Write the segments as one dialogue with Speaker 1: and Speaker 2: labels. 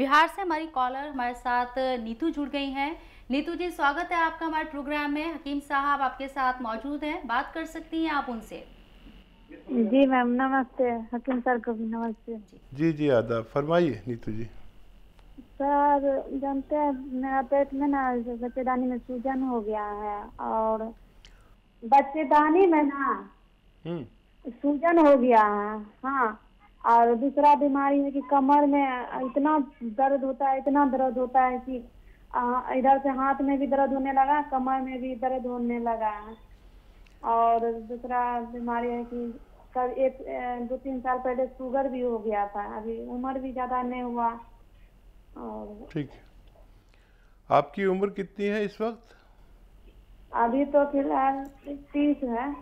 Speaker 1: बिहार से हमारी कॉलर हमारे साथ नीतू जुड़ गई हैं नीतू जी स्वागत है आपका हमारे प्रोग्राम में हकीम साहब आपके साथ मौजूद हैं बात कर सकती हैं आप उनसे जी मैम नमस्ते हकीम सर को भी नमस्ते
Speaker 2: जी जी आदा फरमाइए नीतू जी
Speaker 1: सर जानते हैं मेरा पेट में ना बच्चेदानी में सूजन हो गया है और बच्चेदानी में ना हम्म। सूजन हो गया है हाँ और दूसरा बीमारी है कि कमर में इतना दर्द होता है इतना दर्द होता है कि इधर से हाथ में भी दर्द होने लगा कमर में भी दर्द होने लगा है और दूसरा बीमारी है कि कल एक दो तीन साल पहले शुगर भी हो गया था अभी उम्र भी ज़्यादा नहीं हुआ
Speaker 2: और ठीक आपकी उम्र कितनी है इस वक्त
Speaker 1: अभी तो फिलहाल तीस है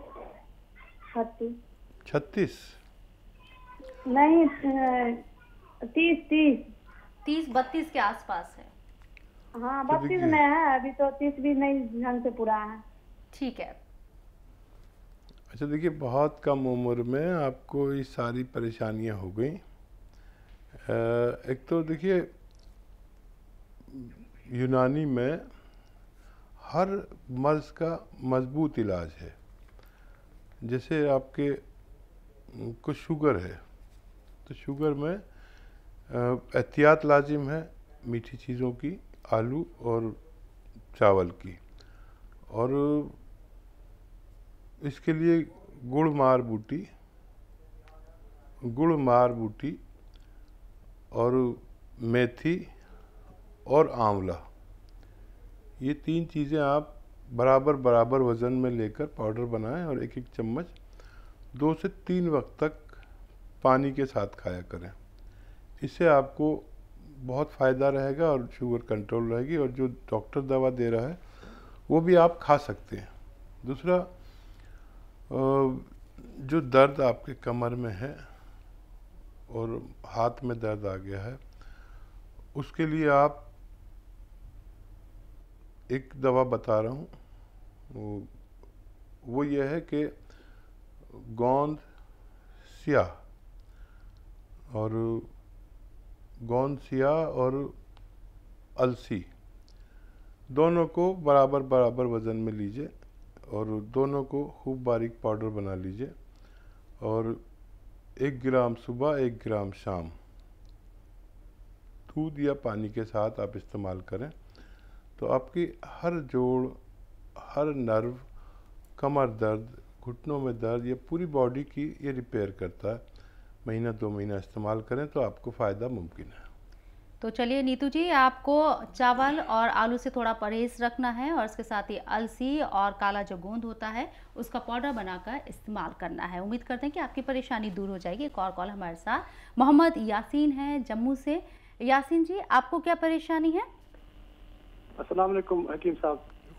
Speaker 1: छत्तीस छत्तीस नहीं तीस तीस तीस बत्तीस के आसपास है हाँ बत्तीस में है अभी तो तीस भी नहीं ढंग से पूरा है ठीक है
Speaker 2: अच्छा देखिए बहुत कम उम्र में आपको ये सारी परेशानियाँ हो गई एक तो देखिए यूनानी में हर मर्ज़ का मजबूत इलाज है जैसे आपके कुछ शुगर है तो शुगर में एहतियात लाजिम है मीठी चीज़ों की आलू और चावल की और इसके लिए गुड़ मार बूटी गुड़ मार बूटी और मेथी और आंवला ये तीन चीज़ें आप बराबर बराबर वज़न में लेकर पाउडर बनाएं और एक एक चम्मच दो से तीन वक्त तक पानी के साथ खाया करें इससे आपको बहुत फ़ायदा रहेगा और शुगर कंट्रोल रहेगी और जो डॉक्टर दवा दे रहा है वो भी आप खा सकते हैं दूसरा जो दर्द आपके कमर में है और हाथ में दर्द आ गया है उसके लिए आप एक दवा बता रहा हूँ वो, ये यह है कि गोंद सियाह और गौंसिया और अलसी दोनों को बराबर बराबर वज़न में लीजिए और दोनों को खूब बारीक पाउडर बना लीजिए और एक ग्राम सुबह एक ग्राम शाम दूध या पानी के साथ आप इस्तेमाल करें तो आपकी हर जोड़ हर नर्व कमर दर्द घुटनों में दर्द या पूरी बॉडी की ये रिपेयर करता है महीना दो महीना इस्तेमाल करें तो आपको फ़ायदा मुमकिन है
Speaker 1: तो चलिए नीतू जी आपको चावल और आलू से थोड़ा परहेज रखना है और इसके साथ ही अलसी और काला जो गोंद होता है उसका पाउडर बनाकर इस्तेमाल करना है उम्मीद करते हैं कि आपकी परेशानी दूर हो जाएगी एक और कॉल हमारे साथ मोहम्मद यासीन है जम्मू से यासीन जी आपको क्या परेशानी है
Speaker 2: साहब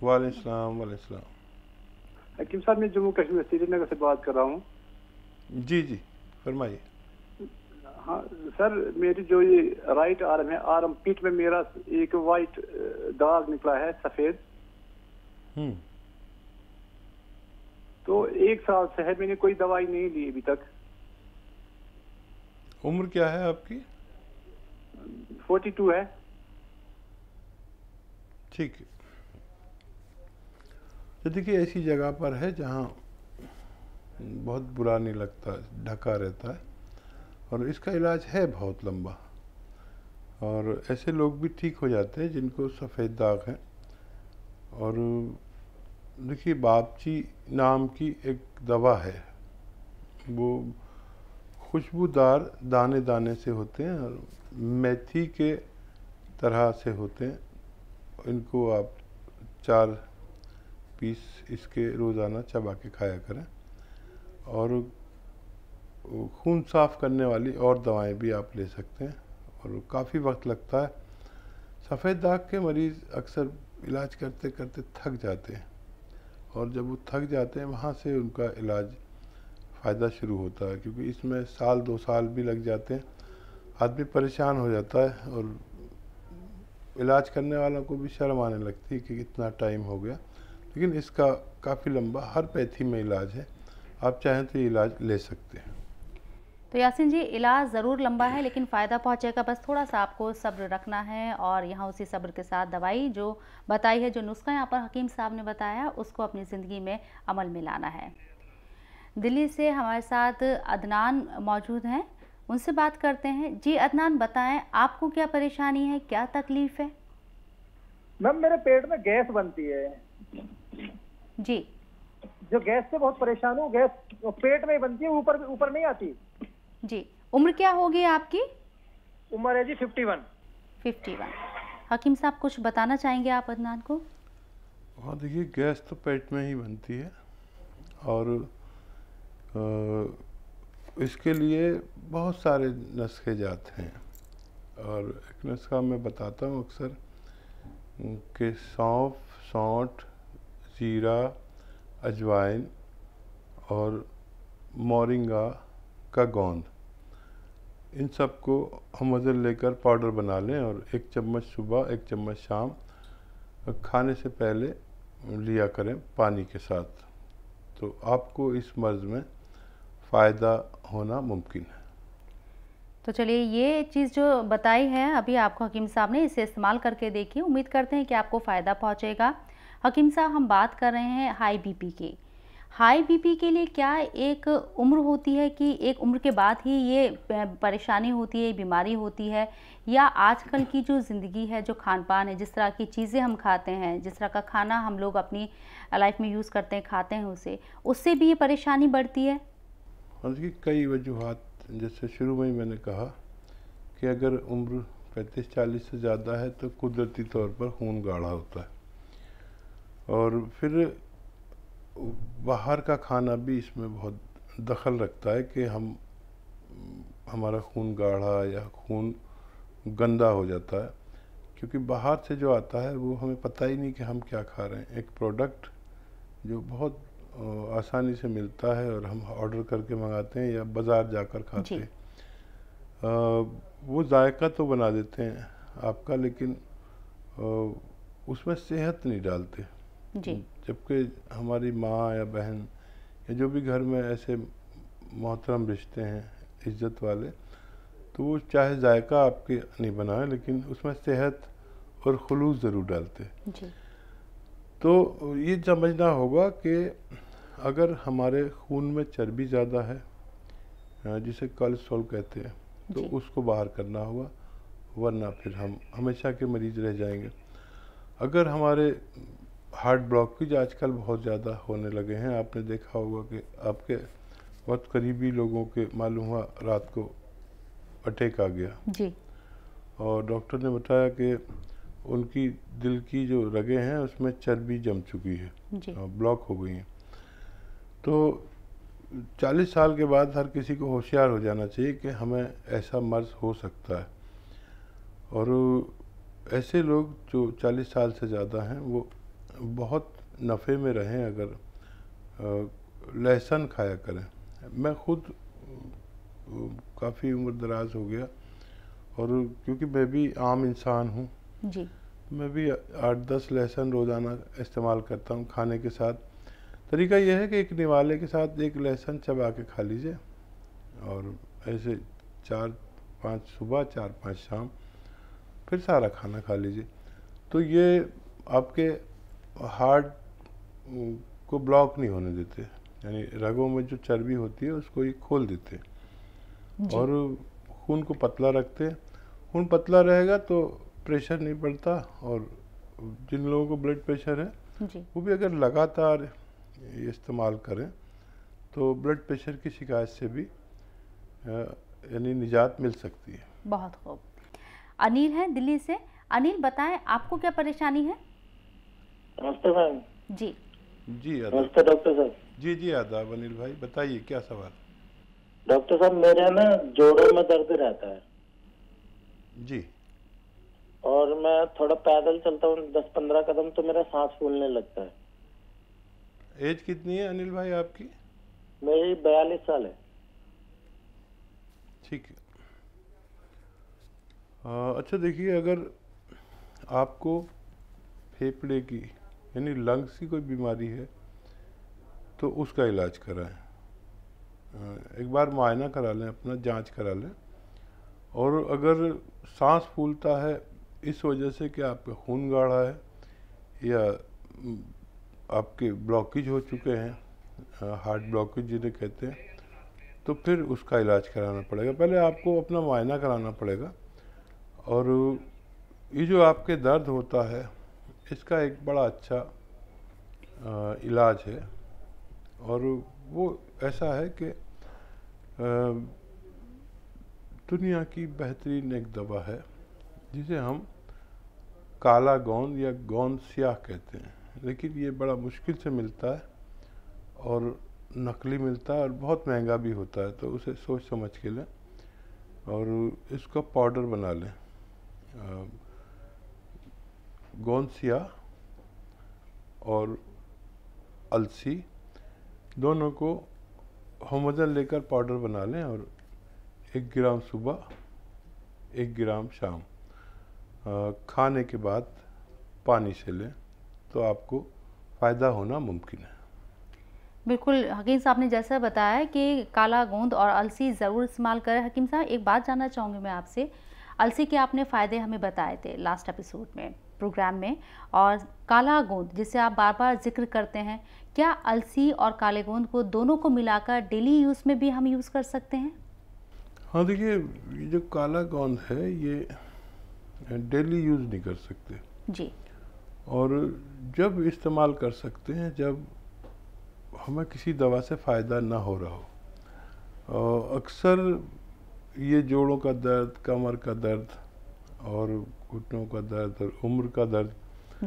Speaker 2: वाले हकीम साहब मैं जम्मू कश्मीर श्रीनगर से बात कर रहा हूँ जी जी फरमाइए हाँ, सर मेरी जो ये राइट आर्म है आर्म पीठ में मेरा एक वाइट दाग निकला है सफेद हम्म। तो एक साल से है मैंने कोई दवाई नहीं ली अभी तक उम्र क्या है आपकी फोर्टी टू है ठीक है तो देखिए ऐसी जगह पर है जहाँ बहुत बुरा नहीं लगता ढका रहता है और इसका इलाज है बहुत लंबा और ऐसे लोग भी ठीक हो जाते हैं जिनको सफ़ेद दाग है और देखिए बापची नाम की एक दवा है वो खुशबूदार दाने दाने से होते हैं और मेथी के तरह से होते हैं इनको आप चार पीस इसके रोज़ाना चबा के खाया करें और खून साफ करने वाली और दवाएं भी आप ले सकते हैं और काफ़ी वक्त लगता है सफ़ेद दाग के मरीज़ अक्सर इलाज करते करते थक जाते हैं और जब वो थक जाते हैं वहाँ से उनका इलाज फ़ायदा शुरू होता है क्योंकि इसमें साल दो साल भी लग जाते हैं आदमी परेशान हो जाता है और इलाज करने वालों को भी शर्म आने लगती है कि कितना टाइम हो गया लेकिन इसका काफ़ी लंबा हर पैथी में इलाज है आप चाहें तो ये इलाज ले सकते हैं
Speaker 1: तो यासिन जी इलाज ज़रूर लंबा है लेकिन फ़ायदा पहुंचेगा बस थोड़ा सा आपको सब्र रखना है और यहाँ उसी सब्र के साथ दवाई जो बताई है जो नुस्खा यहाँ पर हकीम साहब ने बताया उसको अपनी ज़िंदगी में अमल में लाना है दिल्ली से हमारे साथ अदनान मौजूद हैं उनसे बात करते हैं जी अदनान बताएं आपको क्या परेशानी है क्या तकलीफ है मैम मेरे पेट में गैस बनती है जी जो गैस से बहुत परेशान हूँ गैस पेट में बनती है ऊपर ऊपर नहीं आती जी उम्र क्या होगी आपकी उम्र है जी फिफ्टी वन फिफ्टी वन हकीम साहब कुछ बताना चाहेंगे आप अदनान को
Speaker 2: हाँ देखिए गैस तो पेट में ही बनती है और आ, इसके लिए बहुत सारे नस्खे जाते हैं और एक नस्खा मैं बताता हूँ अक्सर कि सौंफ सौठ जीरा अजवाइन और मोरिंगा का गोंद इन सब को हम वज़न लेकर पाउडर बना लें और एक चम्मच सुबह एक चम्मच शाम खाने से पहले लिया करें पानी के साथ तो आपको इस मर्ज़ में फ़ायदा होना मुमकिन है
Speaker 1: तो चलिए ये चीज़ जो बताई है अभी आपको हकीम साहब ने इसे इस्तेमाल करके देखी उम्मीद करते हैं कि आपको फ़ायदा पहुँचेगा हकीम साहब हम बात कर रहे हैं हाई बीपी की हाई बीपी के लिए क्या एक उम्र होती है कि एक उम्र के बाद ही ये परेशानी होती है बीमारी होती है या आजकल की जो ज़िंदगी है जो खान पान है जिस तरह की चीज़ें हम खाते हैं जिस तरह का खाना हम लोग अपनी लाइफ में यूज़ करते हैं खाते हैं उसे उससे भी ये परेशानी बढ़ती है
Speaker 2: उसकी हाँ कई वजूहत जैसे शुरू में ही मैंने कहा कि अगर उम्र पैंतीस चालीस से ज़्यादा है तो कुदरती तौर पर खून गाढ़ा होता है और फिर बाहर का खाना भी इसमें बहुत दखल रखता है कि हम हमारा खून गाढ़ा या खून गंदा हो जाता है क्योंकि बाहर से जो आता है वो हमें पता ही नहीं कि हम क्या खा रहे हैं एक प्रोडक्ट जो बहुत आसानी से मिलता है और हम ऑर्डर करके मंगाते हैं या बाज़ार जाकर खाते हैं वो जायका तो बना देते हैं आपका लेकिन आ, उसमें सेहत नहीं डालते जी हम्म, जबकि हमारी माँ या बहन या जो भी घर में ऐसे मोहतरम रिश्ते हैं इज्जत वाले तो वो चाहे जायका आपके नहीं बनाए लेकिन उसमें सेहत और खलूस ज़रूर डालते तो ये समझना होगा कि अगर हमारे खून में चर्बी ज़्यादा है जिसे कोलेस्ट्रॉल कहते हैं तो उसको बाहर करना होगा वरना फिर हम हमेशा के मरीज रह जाएंगे अगर हमारे हार्ट ब्लॉक ब्लॉकेज आजकल बहुत ज़्यादा होने लगे हैं आपने देखा होगा कि आपके बहुत करीबी लोगों के मालूम हुआ रात को अटैक आ गया जी और डॉक्टर ने बताया कि उनकी दिल की जो रगे हैं उसमें चर्बी जम चुकी है ब्लॉक हो गई हैं तो 40 साल के बाद हर किसी को होशियार हो जाना चाहिए कि हमें ऐसा मर्ज हो सकता है और ऐसे लोग जो 40 साल से ज़्यादा हैं वो बहुत नफ़े में रहें अगर लहसुन खाया करें मैं खुद काफ़ी उम्र दराज हो गया और क्योंकि मैं भी आम इंसान हूँ मैं भी आठ दस लहसुन रोज़ाना इस्तेमाल करता हूँ खाने के साथ तरीका यह है कि एक निवाले के साथ एक लहसुन चबा के खा लीजिए और ऐसे चार पाँच सुबह चार पाँच शाम फिर सारा खाना खा लीजिए तो ये आपके हार्ट को ब्लॉक नहीं होने देते यानी रगों में जो चर्बी होती है उसको ये खोल देते और खून को पतला रखते खून पतला रहेगा तो प्रेशर नहीं पड़ता और जिन लोगों को ब्लड प्रेशर है वो भी अगर लगातार इस्तेमाल करें तो ब्लड प्रेशर की शिकायत से भी यानी निजात मिल सकती है
Speaker 1: बहुत खूब अनिल हैं दिल्ली से अनिल बताएं आपको क्या परेशानी है नमस्ते मैम जी
Speaker 2: जी नमस्ते डॉक्टर साहब जी जी आदाब अनिल भाई बताइए क्या सवाल डॉक्टर साहब मेरे ना जोड़ों में दर्द रहता है जी और मैं थोड़ा पैदल चलता हूँ दस पंद्रह कदम तो मेरा सांस फूलने लगता है एज कितनी है अनिल भाई आपकी मेरी बयालीस साल है ठीक है अच्छा देखिए अगर आपको फेफड़े की यानी लंग्स की कोई बीमारी है तो उसका इलाज कराएं एक बार मुआयना करा लें अपना जांच करा लें और अगर सांस फूलता है इस वजह से कि आपका खून गाढ़ा है या आपके ब्लॉकेज हो चुके हैं हार्ट ब्लॉकेज जिन्हें कहते हैं तो फिर उसका इलाज कराना पड़ेगा पहले आपको अपना मुआयना कराना पड़ेगा और ये जो आपके दर्द होता है इसका एक बड़ा अच्छा आ, इलाज है और वो ऐसा है कि दुनिया की बेहतरीन एक दवा है जिसे हम काला गौंद या गौंद स्याह कहते हैं लेकिन ये बड़ा मुश्किल से मिलता है और नकली मिलता है और बहुत महंगा भी होता है तो उसे सोच समझ के लें और इसका पाउडर बना लें गोंसिया और अलसी दोनों को होमजन लेकर पाउडर बना लें और एक ग्राम सुबह एक ग्राम शाम खाने के बाद पानी से लें तो आपको फ़ायदा होना मुमकिन है
Speaker 1: बिल्कुल हकीम साहब ने जैसा बताया कि काला गोंद और अलसी ज़रूर इस्तेमाल करें हकीम साहब एक बात जानना चाहूँगी मैं आपसे अलसी के आपने फ़ायदे हमें बताए थे लास्ट एपिसोड में प्रोग्राम में और काला गोंद जिसे आप बार बार जिक्र करते हैं क्या अलसी और काले गोंद को दोनों को मिलाकर डेली यूज़ में भी हम यूज़ कर सकते हैं
Speaker 2: हाँ देखिए ये जो काला गोंद है ये डेली यूज़ नहीं कर सकते जी और जब इस्तेमाल कर सकते हैं जब हमें किसी दवा से फ़ायदा ना हो रहा हो अक्सर ये जोड़ों का दर्द कमर का दर्द और घुटनों का दर्द और उम्र का दर्द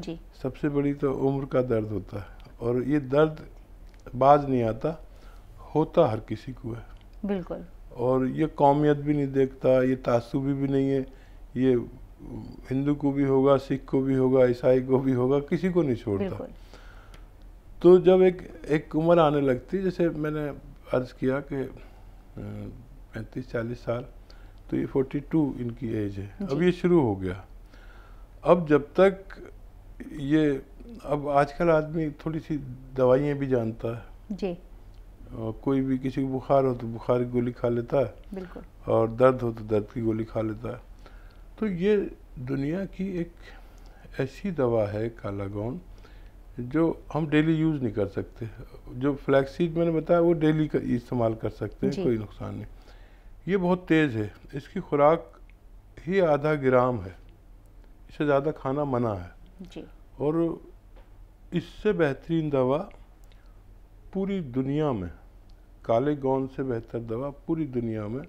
Speaker 2: जी सबसे बड़ी तो उम्र का दर्द होता है और ये दर्द बाज नहीं आता होता हर किसी को है बिल्कुल और ये कौमियत भी नहीं देखता ये तासुबी भी नहीं है ये हिंदू को भी होगा सिख को भी होगा ईसाई को भी होगा किसी को नहीं छोड़ता तो जब एक एक उम्र आने लगती जैसे मैंने अर्ज किया कि पैंतीस चालीस साल तो ये फोर्टी टू इनकी एज है अब ये शुरू हो गया अब जब तक ये अब आजकल आदमी थोड़ी सी दवाइयाँ भी जानता है जी और कोई भी किसी को बुखार हो तो बुखार की गोली खा लेता है बिल्कुल और दर्द हो तो दर्द की गोली खा लेता है तो ये दुनिया की एक ऐसी दवा है काला गौन जो हम डेली यूज़ नहीं कर सकते जो फ्लैक्सीड मैंने बताया वो डेली इस्तेमाल कर सकते हैं कोई नुकसान नहीं ये बहुत तेज़ है इसकी खुराक ही आधा ग्राम है से ज़्यादा खाना मना है जी और इससे बेहतरीन दवा पूरी दुनिया में काले गौन से बेहतर दवा पूरी दुनिया में आ,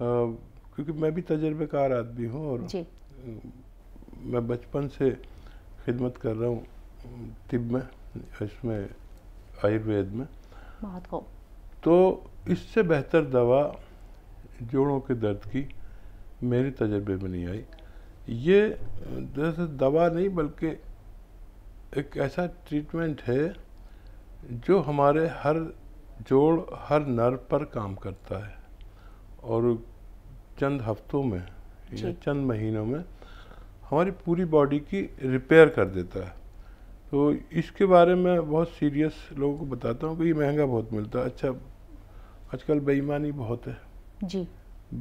Speaker 2: क्योंकि मैं भी तजर्बेकार आदमी हूँ और जी। मैं बचपन से खिदमत कर रहा हूँ तिब में इसमें आयुर्वेद में तो इससे बेहतर दवा जोड़ों के दर्द की मेरे तजर्बे में नहीं आई ये जैसे दवा नहीं बल्कि एक ऐसा ट्रीटमेंट है जो हमारे हर जोड़ हर नर्व पर काम करता है और चंद हफ्तों में या चंद महीनों में हमारी पूरी बॉडी की रिपेयर कर देता है तो इसके बारे में बहुत सीरियस लोगों को बताता हूँ कि ये महंगा बहुत मिलता है अच्छा आजकल बेईमानी बहुत है जी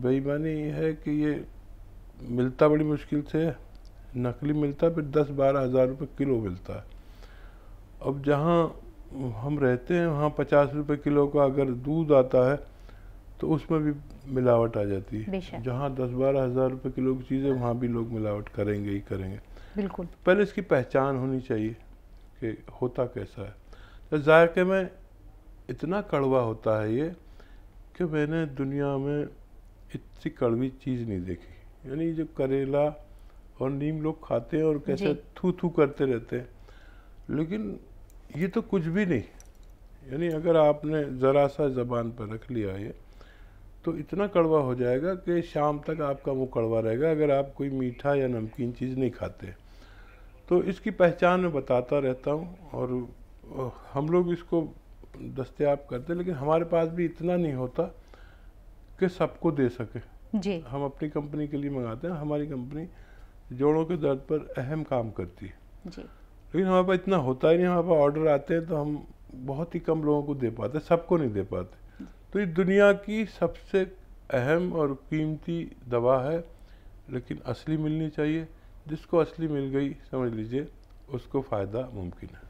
Speaker 2: बेईमानी है कि ये मिलता बड़ी मुश्किल से नकली मिलता फिर दस बारह हज़ार रुपये किलो मिलता है अब जहाँ हम रहते हैं वहाँ पचास रुपये किलो का अगर दूध आता है तो उसमें भी मिलावट आ जाती है जहाँ दस बारह हज़ार रुपये किलो की चीज़ें वहाँ भी लोग मिलावट करेंगे ही करेंगे बिल्कुल पहले इसकी पहचान होनी चाहिए कि होता कैसा है तो जायके में इतना कड़वा होता है ये कि मैंने दुनिया में इतनी कड़वी चीज़ नहीं देखी यानी जो करेला और नीम लोग खाते हैं और कैसे थू थू करते रहते हैं लेकिन ये तो कुछ भी नहीं यानी अगर आपने ज़रा सा ज़बान पर रख लिया ये तो इतना कड़वा हो जाएगा कि शाम तक आपका वो कड़वा रहेगा अगर आप कोई मीठा या नमकीन चीज़ नहीं खाते तो इसकी पहचान मैं बताता रहता हूँ और हम लोग इसको दस्तियाब करते लेकिन हमारे पास भी इतना नहीं होता कि सबको दे सके जी हम अपनी कंपनी के लिए मंगाते हैं हमारी कंपनी जोड़ों के दर्द पर अहम काम करती है जी लेकिन हमारे पास इतना होता ही नहीं हमारे पास ऑर्डर आते हैं तो हम बहुत ही कम लोगों को दे पाते सबको नहीं दे पाते तो ये दुनिया की सबसे अहम और कीमती दवा है लेकिन असली मिलनी चाहिए जिसको असली मिल गई समझ लीजिए उसको फ़ायदा मुमकिन है